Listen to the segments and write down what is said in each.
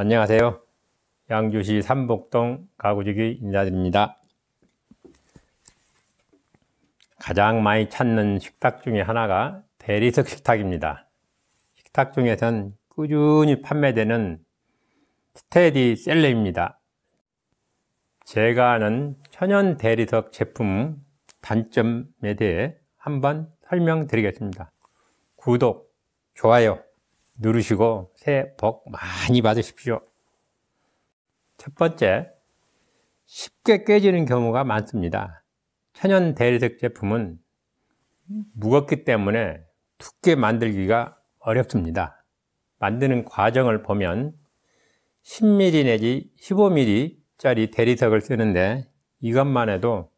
안녕하세요. 양주시 삼복동 가구지기 인사드립니다. 가장 많이 찾는 식탁 중에 하나가 대리석 식탁입니다. 식탁 중에선 꾸준히 판매되는 스테디 셀러입니다. 제가 아는 천연 대리석 제품 단점에 대해 한번 설명드리겠습니다. 구독, 좋아요, 누르시고 새해 복 많이 받으십시오. 첫 번째, 쉽게 깨지는 경우가 많습니다. 천연 대리석 제품은 무겁기 때문에 두께 만들기가 어렵습니다. 만드는 과정을 보면 10mm 내지 15mm 짜리 대리석을 쓰는데 이것만 해도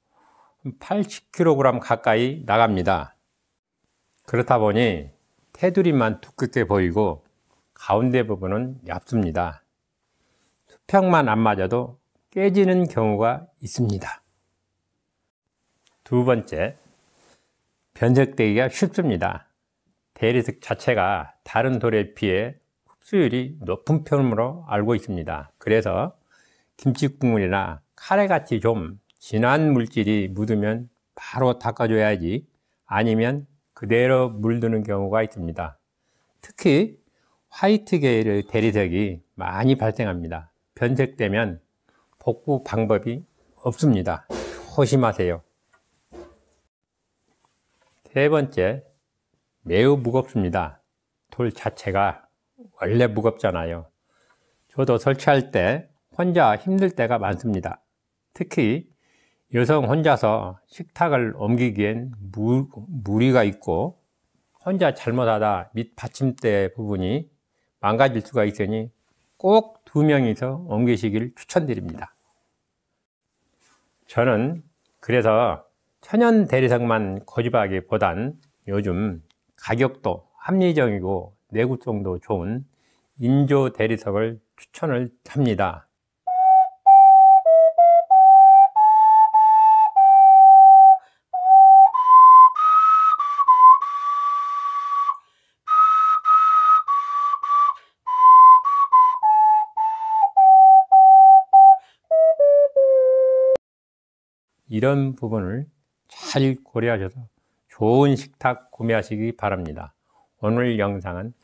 80kg 가까이 나갑니다. 그렇다 보니 테두리만 두껍게 보이고 가운데 부분은 얕습니다 수평만 안 맞아도 깨지는 경우가 있습니다. 두 번째, 변색되기가 쉽습니다. 대리석 자체가 다른 돌에 비해 흡수율이 높은 편으로 알고 있습니다. 그래서 김치국물이나 카레같이 좀 진한 물질이 묻으면 바로 닦아줘야지 아니면 그대로 물드는 경우가 있습니다. 특히 화이트게일의 대리석이 많이 발생합니다. 변색되면 복구 방법이 없습니다. 조심하세요. 세 번째, 매우 무겁습니다. 돌 자체가 원래 무겁잖아요. 저도 설치할 때 혼자 힘들 때가 많습니다. 특히 여성 혼자서 식탁을 옮기기엔 무, 무리가 있고 혼자 잘못하다 밑 받침대 부분이 망가질 수가 있으니 꼭 두 명이서 옮기시길 추천드립니다. 저는 그래서 천연 대리석만 고집하기보단 요즘 가격도 합리적이고 내구성도 좋은 인조 대리석을 추천을 합니다. 이런 부분을 잘 고려하셔서 좋은 식탁 구매하시기 바랍니다. 오늘 영상은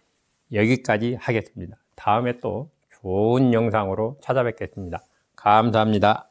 여기까지 하겠습니다. 다음에 또 좋은 영상으로 찾아뵙겠습니다. 감사합니다.